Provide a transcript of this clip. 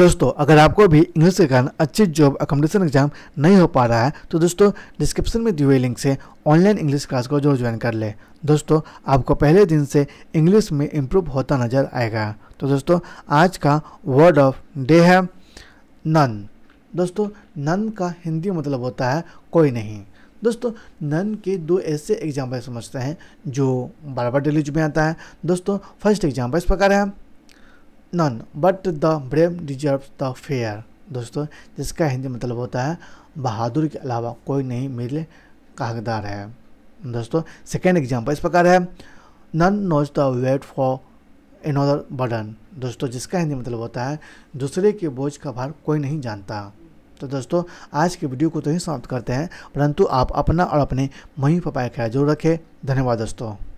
दोस्तों अगर आपको भी इंग्लिश के कारण अच्छी जॉब अकोमोडेशन एग्जाम नहीं हो पा रहा है तो दोस्तों डिस्क्रिप्शन में दिए हुए लिंक से ऑनलाइन इंग्लिश क्लास को जरूर ज्वाइन कर ले दोस्तों आपको पहले दिन से इंग्लिश में इम्प्रूव होता नजर आएगा तो दोस्तों आज का वर्ड ऑफ डे है नन दोस्तों नन का हिंदी मतलब होता है कोई नहीं दोस्तों नन के दो ऐसे एग्जाम्पल समझते हैं जो बार बार डेलीज में आता है दोस्तों फर्स्ट एग्जाम्पल इस प्रकार है none but the brave deserve the fair दोस्तों जिसका हिंदी मतलब होता है बहादुर के अलावा कोई नहीं मेरे कागदार है दोस्तों सेकेंड एग्जाम्पल इस प्रकार है none knows the weight for another burden दोस्तों जिसका हिंदी मतलब होता है दूसरे के बोझ का भार कोई नहीं जानता तो दोस्तों आज के वीडियो को तो ही समाप्त करते हैं परंतु आप अपना और अपने मम्मी पापा का ख्याल जरूर रखें धन्यवाद दोस्तों